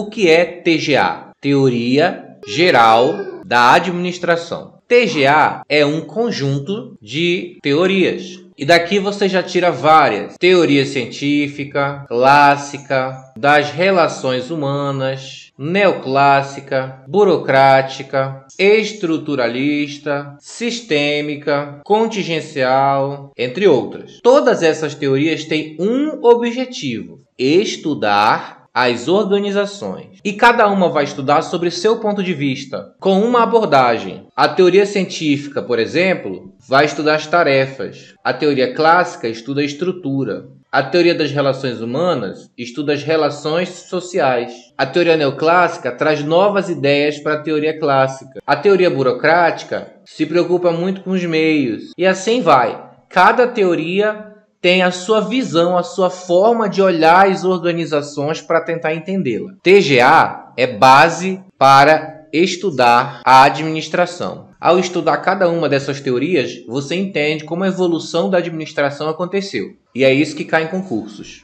O que é TGA? Teoria Geral da Administração. TGA é um conjunto de teorias. E daqui você já tira várias: teoria científica, clássica, das relações humanas, neoclássica, burocrática, estruturalista, sistêmica, contingencial, entre outras. Todas essas teorias têm um objetivo: estudar as organizações. E cada uma vai estudar sobre seu ponto de vista, com uma abordagem. A teoria científica, por exemplo, vai estudar as tarefas. A teoria clássica estuda a estrutura. A teoria das relações humanas estuda as relações sociais. A teoria neoclássica traz novas ideias para a teoria clássica. A teoria burocrática se preocupa muito com os meios. E assim vai. Cada teoria tem a sua visão, a sua forma de olhar as organizações para tentar entendê-la. TGA é base para estudar a administração. Ao estudar cada uma dessas teorias, você entende como a evolução da administração aconteceu. E é isso que cai em concursos.